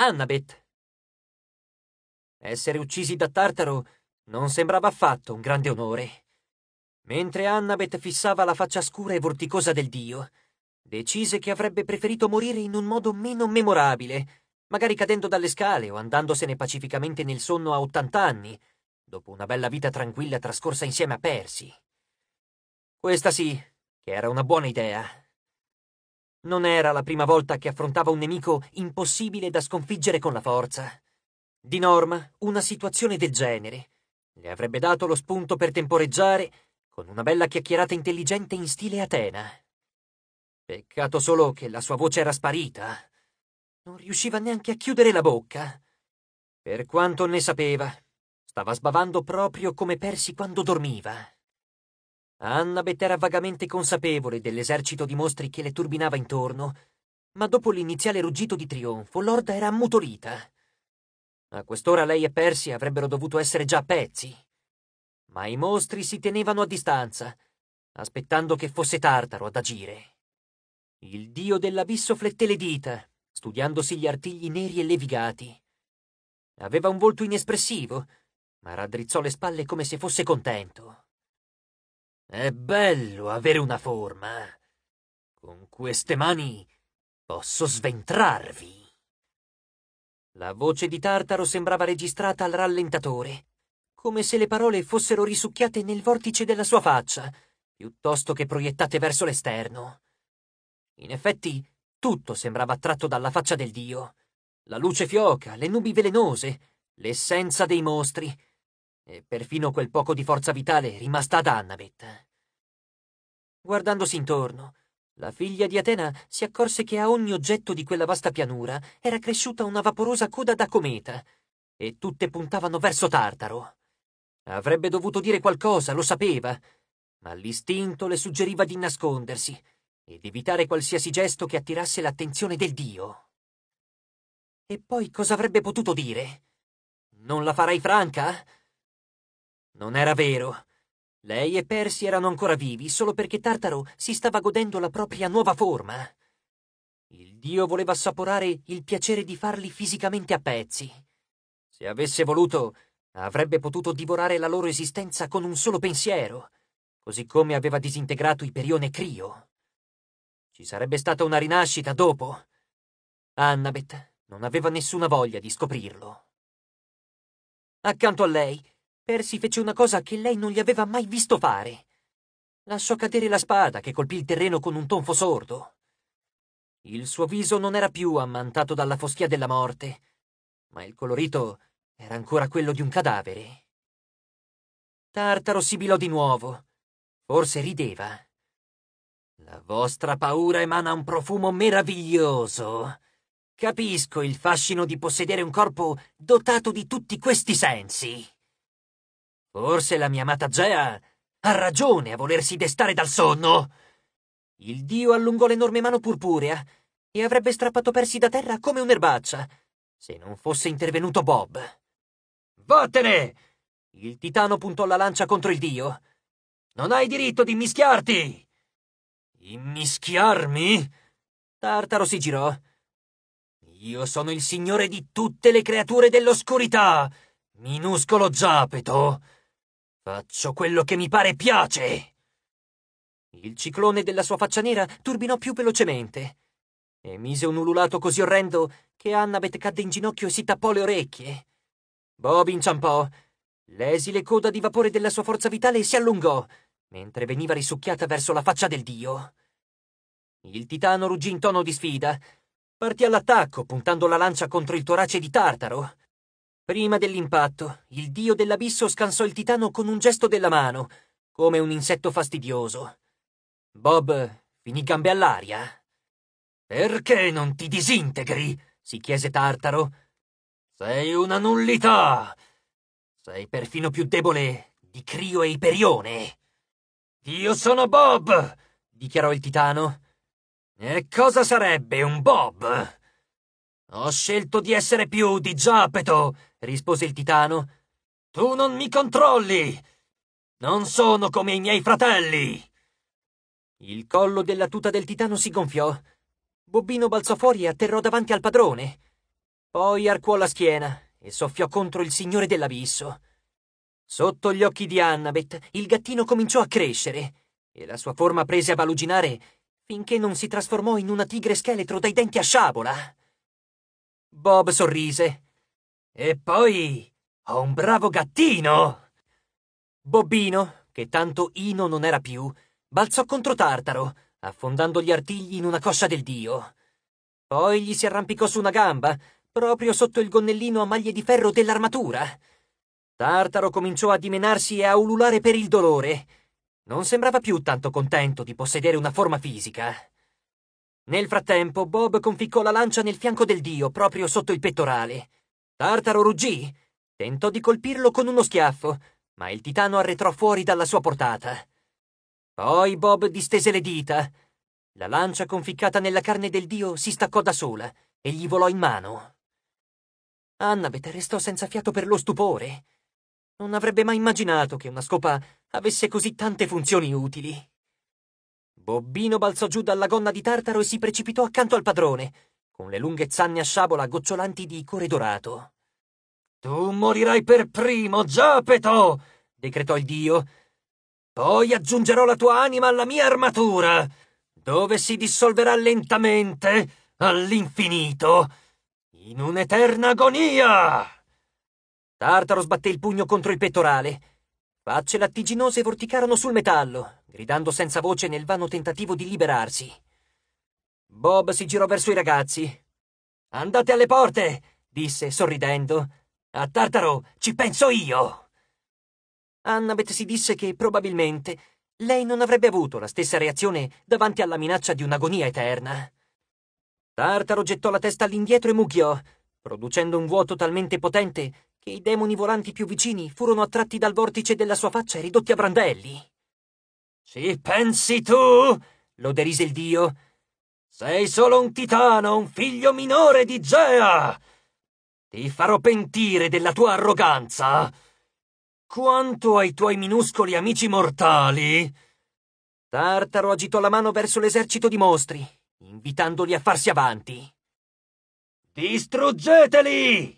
Annabeth. Essere uccisi da Tartaro non sembrava affatto un grande onore. Mentre Annabeth fissava la faccia scura e vorticosa del dio, decise che avrebbe preferito morire in un modo meno memorabile, magari cadendo dalle scale o andandosene pacificamente nel sonno a 80 anni, dopo una bella vita tranquilla trascorsa insieme a Percy. Questa sì, che era una buona idea. Non era la prima volta che affrontava un nemico impossibile da sconfiggere con la forza. Di norma, una situazione del genere le avrebbe dato lo spunto per temporeggiare con una bella chiacchierata intelligente in stile Atena. Peccato solo che la sua voce era sparita. Non riusciva neanche a chiudere la bocca. Per quanto ne sapeva, stava sbavando proprio come Persi quando dormiva. Annabeth era vagamente consapevole dell'esercito di mostri che le turbinava intorno, ma dopo l'iniziale ruggito di trionfo, l'orda era ammutolita. A quest'ora lei e Percy avrebbero dovuto essere già a pezzi. Ma i mostri si tenevano a distanza, aspettando che fosse Tartaro ad agire. Il dio dell'abisso flette le dita, studiandosi gli artigli neri e levigati. Aveva un volto inespressivo, ma raddrizzò le spalle come se fosse contento. È bello avere una forma. Eh. Con queste mani posso sventrarvi. La voce di Tartaro sembrava registrata al rallentatore, come se le parole fossero risucchiate nel vortice della sua faccia, piuttosto che proiettate verso l'esterno. In effetti, tutto sembrava attratto dalla faccia del dio. La luce fioca, le nubi velenose, l'essenza dei mostri, e perfino quel poco di forza vitale rimasta ad Annabeth. Guardandosi intorno, la figlia di Atena si accorse che a ogni oggetto di quella vasta pianura era cresciuta una vaporosa coda da cometa, e tutte puntavano verso Tartaro. Avrebbe dovuto dire qualcosa, lo sapeva, ma l'istinto le suggeriva di nascondersi e di evitare qualsiasi gesto che attirasse l'attenzione del dio. E poi cosa avrebbe potuto dire? Non la farai franca? Non era vero. Lei e Percy erano ancora vivi solo perché Tartaro si stava godendo la propria nuova forma. Il dio voleva assaporare il piacere di farli fisicamente a pezzi. Se avesse voluto, avrebbe potuto divorare la loro esistenza con un solo pensiero, così come aveva disintegrato Iperione Crio. Ci sarebbe stata una rinascita dopo. Annabeth non aveva nessuna voglia di scoprirlo. Accanto a lei Percy fece una cosa che lei non gli aveva mai visto fare. Lasciò cadere la spada che colpì il terreno con un tonfo sordo. Il suo viso non era più ammantato dalla foschia della morte, ma il colorito era ancora quello di un cadavere. Tartaro sibilò di nuovo. Forse rideva. La vostra paura emana un profumo meraviglioso. Capisco il fascino di possedere un corpo dotato di tutti questi sensi. Forse la mia amata Gea ha ragione a volersi destare dal sonno. Il dio allungò l'enorme mano purpurea e avrebbe strappato Persi da terra come un'erbaccia se non fosse intervenuto Bob. Vattene! Il titano puntò la lancia contro il dio. Non hai diritto di mischiarti! Immischiarmi? Tartaro si girò. Io sono il signore di tutte le creature dell'oscurità, minuscolo Giapeto. Faccio quello che mi pare piace! Il ciclone della sua faccia nera turbinò più velocemente e mise un ululato così orrendo che Annabeth cadde in ginocchio e si tappò le orecchie. Bob inciampò. L'esile coda di vapore della sua forza vitale si allungò, mentre veniva risucchiata verso la faccia del dio. Il titano ruggì in tono di sfida. Partì all'attacco, puntando la lancia contro il torace di Tartaro. Prima dell'impatto, il dio dell'abisso scansò il titano con un gesto della mano, come un insetto fastidioso. Bob finì gambe all'aria. Perché non ti disintegri? si chiese Tartaro. Sei una nullità! Sei perfino più debole di Crio e Iperione. Io sono Bob! dichiarò il titano. E cosa sarebbe un Bob? Ho scelto di essere più di Giappeto rispose il titano. Tu non mi controlli! Non sono come i miei fratelli! Il collo della tuta del titano si gonfiò. Bobbino balzò fuori e atterrò davanti al padrone. Poi arcuò la schiena e soffiò contro il signore dell'abisso. Sotto gli occhi di Annabeth il gattino cominciò a crescere e la sua forma prese a baluginare finché non si trasformò in una tigre scheletro dai denti a sciabola. Bob sorrise e poi ho un bravo gattino! Bobbino, che tanto Ino non era più, balzò contro Tartaro, affondando gli artigli in una coscia del dio. Poi gli si arrampicò su una gamba, proprio sotto il gonnellino a maglie di ferro dell'armatura. Tartaro cominciò a dimenarsi e a ululare per il dolore. Non sembrava più tanto contento di possedere una forma fisica. Nel frattempo, Bob conficcò la lancia nel fianco del dio, proprio sotto il pettorale. Tartaro ruggì. Tentò di colpirlo con uno schiaffo, ma il titano arretrò fuori dalla sua portata. Poi Bob distese le dita. La lancia conficcata nella carne del dio si staccò da sola e gli volò in mano. Annabeth restò senza fiato per lo stupore. Non avrebbe mai immaginato che una scopa avesse così tante funzioni utili. Bobbino balzò giù dalla gonna di Tartaro e si precipitò accanto al padrone, con le lunghe zanne a sciabola gocciolanti di core dorato. Tu morirai per primo, Giapeto! decretò il dio. Poi aggiungerò la tua anima alla mia armatura, dove si dissolverà lentamente all'infinito in un'eterna agonia! Tartaro sbatté il pugno contro il pettorale. Facce lattiginose vorticarono sul metallo, gridando senza voce nel vano tentativo di liberarsi. Bob si girò verso i ragazzi. Andate alle porte, disse, sorridendo. A Tartaro ci penso io. Annabeth si disse che probabilmente lei non avrebbe avuto la stessa reazione davanti alla minaccia di un'agonia eterna. Tartaro gettò la testa all'indietro e mucchiò, producendo un vuoto talmente potente che i demoni volanti più vicini furono attratti dal vortice della sua faccia e ridotti a brandelli. Ci pensi tu? lo derise il dio sei solo un titano, un figlio minore di Gea! Ti farò pentire della tua arroganza! Quanto ai tuoi minuscoli amici mortali... Tartaro agitò la mano verso l'esercito di mostri, invitandoli a farsi avanti. Distruggeteli!